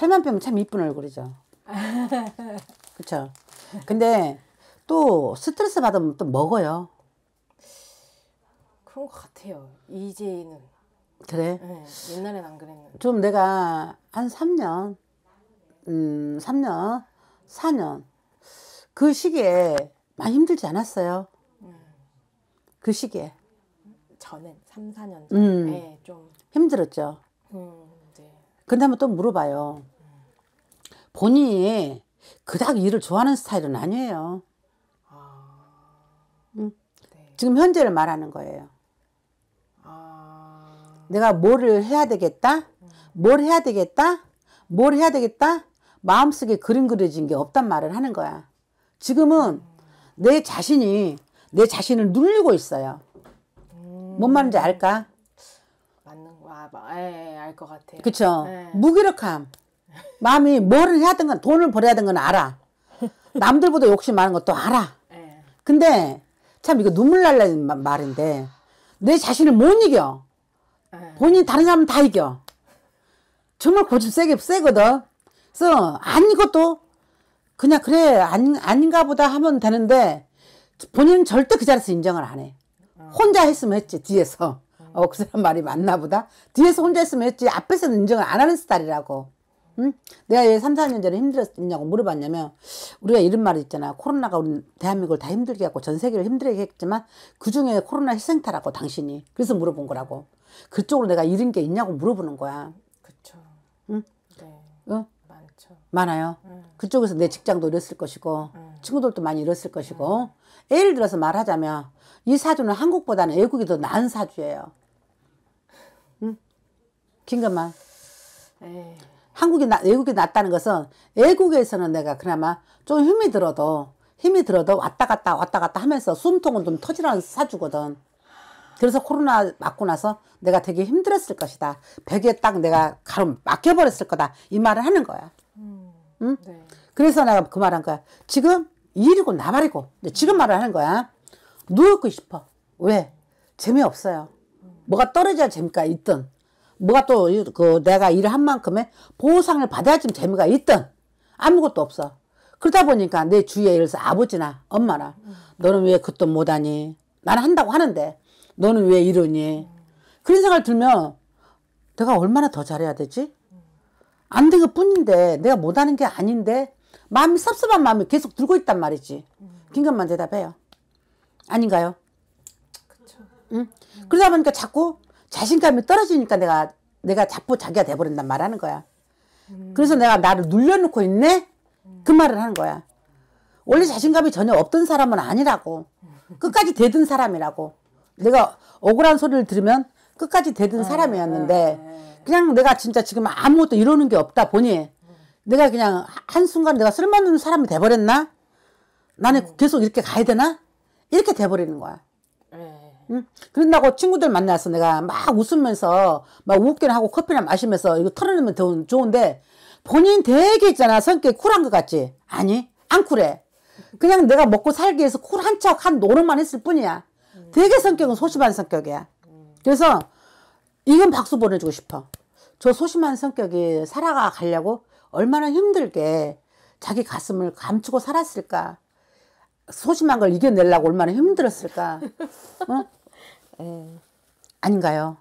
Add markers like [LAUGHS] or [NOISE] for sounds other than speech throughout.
살만 빼면 참 이쁜 얼굴이죠. [LAUGHS] 그렇죠. 근데 또 스트레스 받으면 또 먹어요. 그런 것 같아요. 이제는. 그래? 네, 옛날엔 안 그랬는데. 좀 내가 한 3년, 음, 3년, 4년. 그 시기에 많이 힘들지 않았어요. 음. 그 시기에. 저는 3, 4년 전에 음. 네, 좀. 힘들었죠. 음, 네. 근데 한번 또 물어봐요. 본인이 그닥 일을 좋아하는 스타일은 아니에요. 아... 응? 네. 지금 현재를 말하는 거예요. 아... 내가 뭐 해야 되겠다? 음. 뭘 해야 되겠다? 뭘 해야 되겠다? 마음속에 그림 그려진 게 없단 말을 하는 거야. 지금은 음. 내 자신이 내 자신을 눌리고 있어요. 음... 뭔 말인지 알까? 맞는 거 아, 예, 알 것 같아요. 그쵸? 네. 무기력함. 마음이 뭐를 해야 된건 돈을 벌어야 된건 알아. 남들보다 욕심 많은 것도 알아. 예. 근데 참 이거 눈물 날라는 말인데 내 자신을 못 이겨. 예. 본인 다른 사람 다 이겨. 정말 고집 세게 세거든. 그래서 아닌 것도 그냥 그래 아닌, 아닌가 보다 하면 되는데 본인은 절대 그 자리에서 인정을 안 해. 어. 혼자 했으면 했지 뒤에서. 음. 어, 그 사람 말이 맞나 보다. 뒤에서 혼자 했으면 했지 앞에서는 인정을 안 하는 스타일이라고. 응? 내가 왜 3, 4년 전에 힘들었냐고 물어봤냐면 우리가 이런 말이 있잖아. 코로나가 우리 대한민국을 다 힘들게 했고 전 세계를 힘들게 했지만 그중에 코로나 희생타라고 당신이. 그래서 물어본 거라고. 그쪽으로 내가 잃은 게 있냐고 물어보는 거야. 그렇죠. 응? 네. 응? 어? 많죠. 많아요. 응. 음. 그쪽에서 내 직장도 잃었을 것이고 응. 음. 친구들도 많이 잃었을 것이고 음. 예를 들어서 말하자면 이 사주는 한국보다는 외국이 더 나은 사주예요. 응? 긴가만. 에이. 네. 한국이 나, 외국이 낫다는 것은 외국에서는 내가 그나마 좀 힘이 들어도 힘이 들어도 왔다 갔다 왔다 갔다 하면서 숨통은 좀 터지라는 사주거든. 그래서 코로나 맞고 나서 내가 되게 힘들었을 것이다. 벽에 딱 내가 가로 막혀버렸을 거다. 이 말을 하는 거야. 음, 응? 네. 그래서 내가 그 말한 거야. 지금 일이고 나발이고 지금 말을 하는 거야. 누워있고 싶어. 왜? 재미없어요. 뭐가 떨어져야 재미가 있든 뭐가 또 그 내가 일을 한 만큼의 보상을 받아야 좀 재미가 있든 아무것도 없어. 그러다 보니까 내 주위에 예를 들어서 아버지나 엄마나 너는 왜 그것도 못하니? 나는 한다고 하는데 너는 왜 이러니? 그런 생각을 들면 내가 얼마나 더 잘해야 되지? 안 된 것 뿐인데 내가 못하는 게 아닌데 마음이 섭섭한 마음이 계속 들고 있단 말이지. 긴급만 대답해요. 아닌가요? 그쵸. 응? 그러다 보니까 자꾸 자신감이 떨어지니까 내가 내가 자꾸 자기가 돼버린단 말하는 거야. 음. 그래서 내가 나를 눌려놓고 있네? 그 말을 하는 거야. 원래 자신감이 전혀 없던 사람은 아니라고. 끝까지 되든 사람이라고. 내가 억울한 소리를 들으면 끝까지 되든 아, 사람이었는데 네. 그냥 내가 진짜 지금 아무것도 이루는게 없다 보니 내가 그냥 한순간 내가 쓸만없는 사람이 돼버렸나? 나는 음. 계속 이렇게 가야 되나? 이렇게 돼버리는 거야. 응? 그런다고 친구들 만나서 내가 막 웃으면서 막 웃기나 하고 커피나 마시면서 이거 털어내면 더 좋은데 본인 되게 있잖아 성격이 쿨한 것 같지 아니 안 쿨해 그냥 내가 먹고 살기 위해서 쿨한 척 한 노릇만 했을 뿐이야 되게 성격은 소심한 성격이야 그래서 이건 박수 보내주고 싶어 저 소심한 성격이 살아가 가려고 얼마나 힘들게 자기 가슴을 감추고 살았을까 소심한 걸 이겨내려고 얼마나 힘들었을까 응? 어? 예. 아닌가요?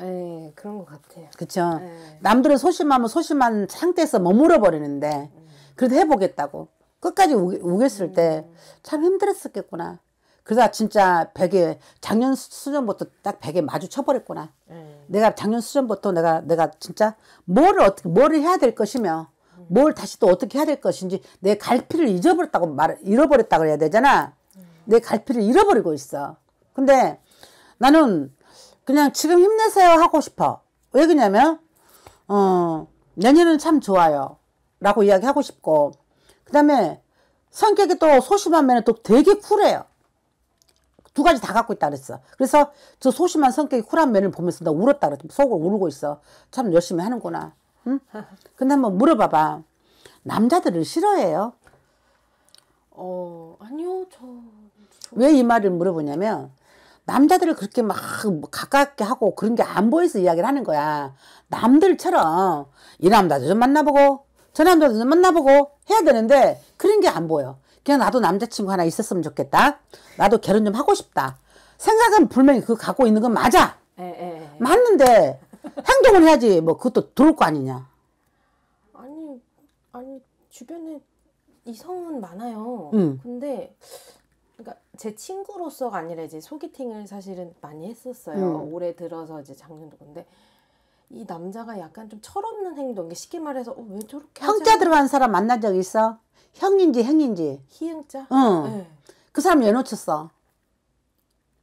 예, 그런 것 같아요. 그쵸. 예. 남들은 소심하면 소심한 상태에서 머물러 버리는데, 그래도 해보겠다고. 끝까지 우겼, 을때참 음. 힘들었었겠구나. 그러다 진짜 베개, 작년 수전부터 딱 베개 마주쳐버렸구나. 예. 내가 작년 수전부터 내가, 내가 진짜 뭐 어떻게, 뭐 해야 될 것이며, 음. 뭘 다시 또 어떻게 해야 될 것인지 내 갈피를 잊어버렸다고 말, 잃어버렸다고 해야 되잖아. 음. 내 갈피를 잃어버리고 있어. 근데 나는 그냥 지금 힘내세요 하고 싶어. 왜 그러냐면 어, 내년은 참 좋아요. 라고 이야기하고 싶고 그 다음에 성격이 또 소심한 면에 또 되게 쿨해요. 두 가지 다 갖고 있다 그랬어. 그래서 저 소심한 성격이 쿨한 면을 보면서 나 울었다 그랬어. 속으로 울고 있어. 참 열심히 하는구나. 응? 근데 한번 물어봐봐. 남자들을 싫어해요? 어, 아니요, 저. 왜 이 말을 물어보냐면, 남자들을 그렇게 막 가깝게 하고 그런 게 안 보여서 이야기를 하는 거야. 남들처럼 이 남자도 좀 만나보고 저 남자도 좀 만나보고 해야 되는데 그런 게 안 보여. 그냥 나도 남자친구 하나 있었으면 좋겠다. 나도 결혼 좀 하고 싶다. 생각은 분명히 그 갖고 있는 건 맞아. 에, 에, 에. 맞는데 행동을 해야지 뭐 그것도 들을 거 아니냐. 아니 아니 주변에 이성은 많아요. 음. 근데 제 친구로서가 아니라 이제 소개팅을 사실은 많이 했었어요. 음. 올해 들어서 이제 작년도 근데 이 남자가 약간 좀 철없는 행동, 쉽게 말해서 어, 왜 저렇게 형자 하지? 들어간 사람 만난 적 있어? 형인지 형인지 희응자? 응. 네. 그 사람 왜 놓쳤어?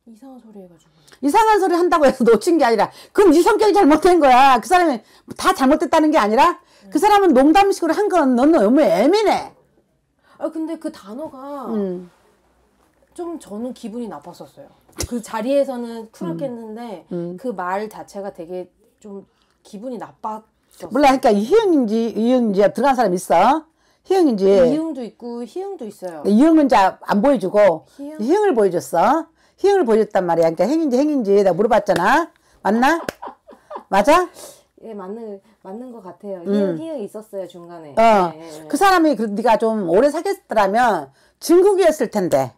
이상한 소리 해가지고 이상한 소리 한다고 해서 놓친 게 아니라 그럼 네 성격이 잘못된 거야 그 사람이 다 잘못됐다는 게 아니라 네. 그 사람은 농담식으로 한 건 너는 너무 애매해 아 근데 그 단어가 음. 좀 저는 기분이 나빴었어요. 그 자리에서는 쿨 했는데 음. 음. 그말 자체가 되게 좀 기분이 나빴었어요. 몰라, 그러니까 희영인지 이영인지 들어간 사람 있어? 희영인지. 네, 이영도 있고 희영도 있어요. 네, 이영은 자 안 보여주고 희영? 희영을 보여줬어. 희영을 보여줬단 말이야. 그러니까 행인지 행인지 내가 물어봤잖아. 맞나? 맞아? 예, 맞는 맞는 것 같아요. 희영 음. 희영 있었어요 중간에. 어, 네. 그 사람이 그 네가 좀 오래 사귀었더라면 진국이었을 텐데.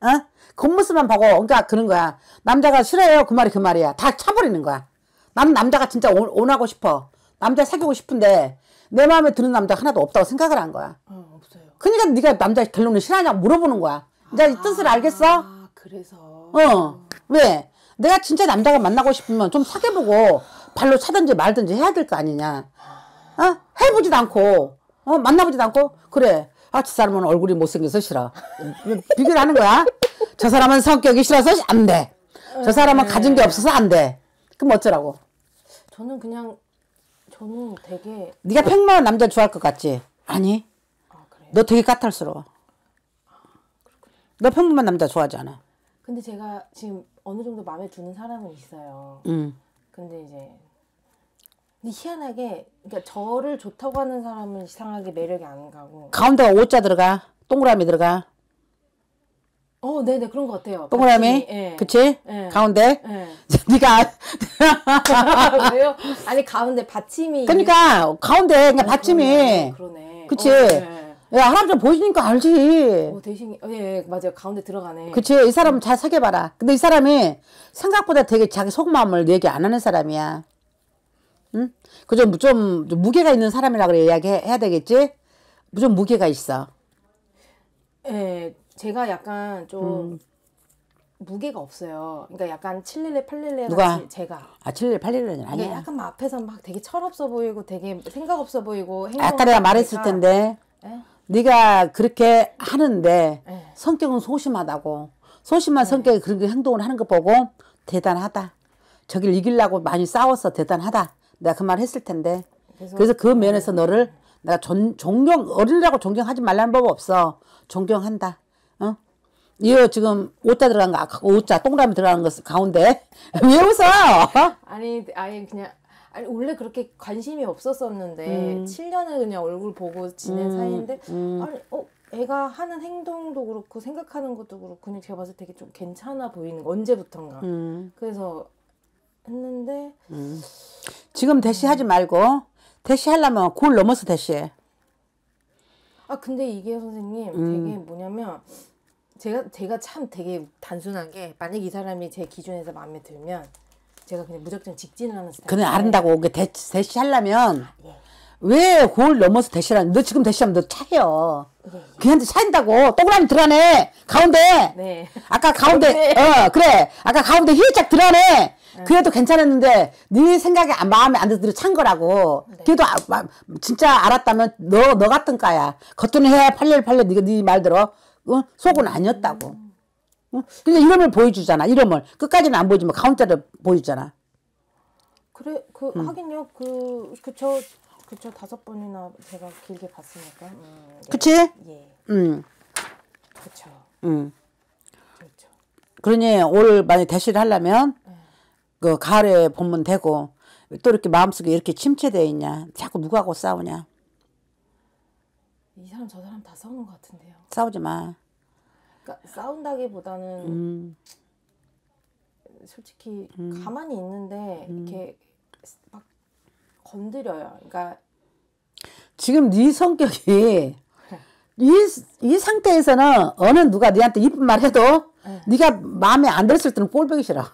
어? 겉모습만 보고 그러니까 그런 거야 남자가 싫어요 해그 말이 그 말이야 다 차버리는 거야 나는 남자가 진짜 온, 원하고 싶어 남자 사귀고 싶은데 내 마음에 드는 남자 하나도 없다고 생각을 한 거야 어, 없어요 그러니까 네가 남자 결론을 싫어하냐고 물어보는 거야 이제 아, 뜻을 알겠어? 그래서 어 왜? 내가 진짜 남자가 만나고 싶으면 좀 사귀어보고 발로 차든지 말든지 해야 될 거 아니냐 어? 해보지도 않고 어? 만나보지도 않고 그래 아, 저 사람은 얼굴이 못생겨서 싫어. 비교를 하는 거야. 저 사람은 성격이 싫어서 안 돼. 저 사람은 네. 가진 게 없어서 안 돼. 그럼 어쩌라고? 저는 그냥 저는 되게 네가 팽만한 남자 좋아할 것 같지? 아니. 아, 너 되게 까탈스러워. 너 평범한 남자 좋아하지 않아? 근데 제가 지금 어느 정도 마음에 드는 사람은 있어요. 음. 근데 이제 희한하게 그러니까 저를 좋다고 하는 사람은 이상하게 매력이 안 가고 가운데가 오자 들어가 동그라미 들어가 어 네네 네, 그런 것 같아요 동그라미 예. 그치 예. 가운데 예. [LAUGHS] 네가 왜요 아- 아, 아니 가운데 받침이 그러니까 가운데 그러 그러니까 아, 받침이 그러네, 그러네. 그치 어, 예. 네. 야할아버보여니까 알지 어, 대신 어, 예, 맞아요 가운데 들어가네 그치 이 사람 잘 사귀어봐라 근데 이 사람이 생각보다 되게 자기 속마음을 얘기 안 하는 사람이야 응? 그좀 좀, 좀 무게가 있는 사람이라 고 이야기해야 되겠지? 좀 무게가 있어. 예, 제가 약간 좀 음. 무게가 없어요. 그러니까 약간 7릴레 8릴레 누가? 제가. 아, 7릴레 8릴레는 아니야. 약간 막 앞에서 막 되게 철없어 보이고 되게 생각 없어 보이고 아까 내가 말했을 텐데. 에? 예? 네가 그렇게 하는데 에. 예. 성격은 소심하다고. 소심한 네. 예. 성격이 그런 행동을 하는 거 보고 대단하다. 저길 이기려고 많이 싸워서 대단하다. 내가 그 말 했을 텐데. 그래서, 그래서 그 면에서 너를 내가 존, 존경 어리라고 존경하지 말라는 법 없어. 존경한다. 어? 이거 지금 오자 들어간 거 아까 오자 동그라미 들어간 것 가운데 [LAUGHS] 왜 웃어? 아니 아니 그냥 아니 원래 그렇게 관심이 없었었는데 음. 7년을 그냥 얼굴 보고 지낸 음, 사이인데 음. 아니 어 애가 하는 행동도 그렇고 생각하는 것도 그렇고 그냥 제가 봤을 때 되게 좀 괜찮아 보이는 거 언제부턴가 음. 그래서 했는데 음. 지금 대시하지 말고 대시하려면 골 넘어서 대시해. 아 근데 이게 선생님 음. 되게 뭐냐면 제가 제가 참 되게 단순한 게 만약 이 사람이 제 기준에서 마음에 들면 제가 그냥 무작정 직진을 하는 스타일. 그는 아른다고 그 대시하려면 아, 예. 왜골 넘어서 대시라너 지금 대시하면 너 차요. 예, 네. 한테 차인다고 동그라미 들어가네 가운데 네. 아까 가운데 네. 어 그래 아까 가운데 휘짝 들어가네 네. 그래도 괜찮았는데 네 생각에 마음에 안 들어 찬 거라고 네. 걔도 아, 마, 진짜 알았다면 너 너 같은 까야 겉으로 해야 팔려 팔려 네가 네 말대로 어? 속은 아니었다고 음. 어? 근데 이름을 보여주잖아 이름을 끝까지는 안 보여주면 가운데를 보여주잖아 그래 그 음. 하긴요 그 그저 그쵸 다섯 번이나 제가 길게 봤으니까. 음, 네. 그치? 예. 음. 그쵸. 그렇죠. 음. 그렇죠. 그러니 올 만약 대시를 하려면 네. 그 가을에 보면 되고 또 이렇게 마음속에 이렇게 침체되어 있냐? 자꾸 누구하고 싸우냐? 이 사람 저 사람 다싸우것 같은데요. 싸우지 마. 그러니까 싸운다기보다는 음. 솔직히 음. 가만히 있는데 이렇게 음. 막 건드려요. 그러니까 지금 네 성격이 네. 이, 이 상태에서는 어느 누가 네한테 이쁜 말 해도 네. 네가 마음에 안 들었을 때는 꼴보기 싫어.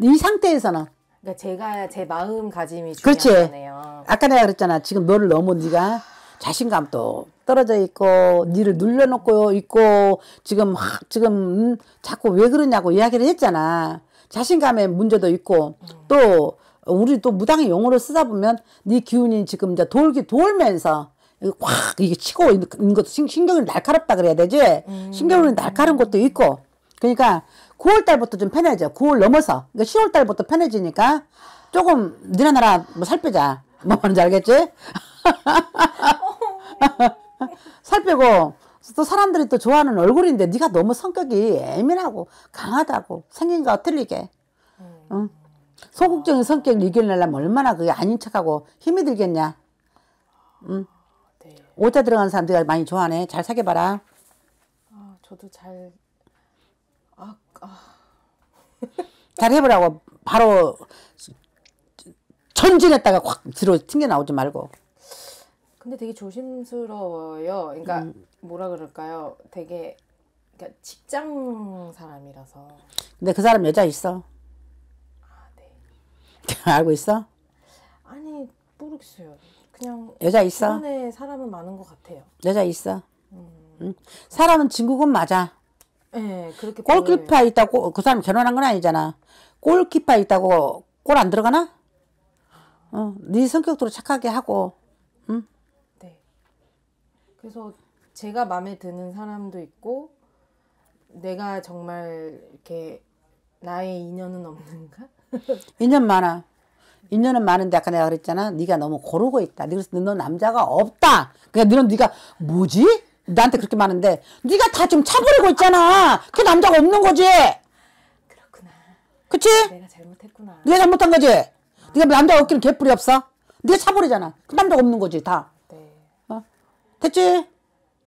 이 상태에서는. 그러니까 제가 제 마음가짐이 중요하네요. 아까 내가 그랬잖아. 지금 너를 너무 네가 자신감도 떨어져 있고 니를 눌려놓고 있고 지금 지금 음, 자꾸 왜 그러냐고 이야기를 했잖아. 자신감의 문제도 있고 음. 또 우리 또 무당의 용어를 쓰다 보면 네 기운이 지금 이제 돌기 돌면서 확 이게 치고 있는 것도 신경이 날카롭다 그래야 되지 음. 신경이 날카로운 것도 있고 그러니까 9월 달부터 좀 편해져 9월 넘어서 그러니까 10월 달부터 편해지니까 조금 니네 나라 뭐 살빼자 뭐 하는지 알겠지? [LAUGHS] 살빼고 또 사람들이 또 좋아하는 얼굴인데 네가 너무 성격이 예민하고 강하다고 생긴 거 틀리게 음. 응? 소극적인 성격을 이겨내려면 얼마나 그게 아닌 척하고 힘이 들겠냐. 응. 네. 오자 들어간 사람들이 많이 좋아하네. 잘 사귀어봐라. 아, 저도 잘, 아, 아. [LAUGHS] 잘 해보라고. 바로 전진했다가 확 뒤로 튕겨 나오지 말고. 근데 되게 조심스러워요. 그러니까 음. 뭐라 그럴까요? 되게 그러니까 직장 사람이라서. 근데 그 사람 여자 있어. [LAUGHS] 알고 있어? 아니 모르겠어요. 그냥 여자 있어? 주변에 사람은 많은 것 같아요. 여자 있어? 음. 응? 사람은 진국은 맞아. 네, 그렇게 골키파 보여 있다고 그 사람 결혼한 건 아니잖아. 골키파 있다고 골 안 들어가나? 어, 네 성격대로 착하게 하고, 응? 네. 그래서 제가 마음에 드는 사람도 있고, 내가 정말 이렇게 나의 인연은 없는가? 인연 많아. 인연은 많은데 아까 내가 그랬잖아. 네가 너무 고르고 있다. 네, 그래서 너 남자가 없다. 그러니까 너는 네가 뭐지? 나한테 그렇게 많은데 네가 다 좀 차버리고 있잖아. 그 남자가 없는 거지. 그렇구나. 그치? 내가 잘못했구나. 네가 잘못한 거지. 아. 네가 남자 가 없기는 개뿔이 없어. 네가 차버리잖아. 그 남자가 없는 거지 다. 네. 어? 됐지?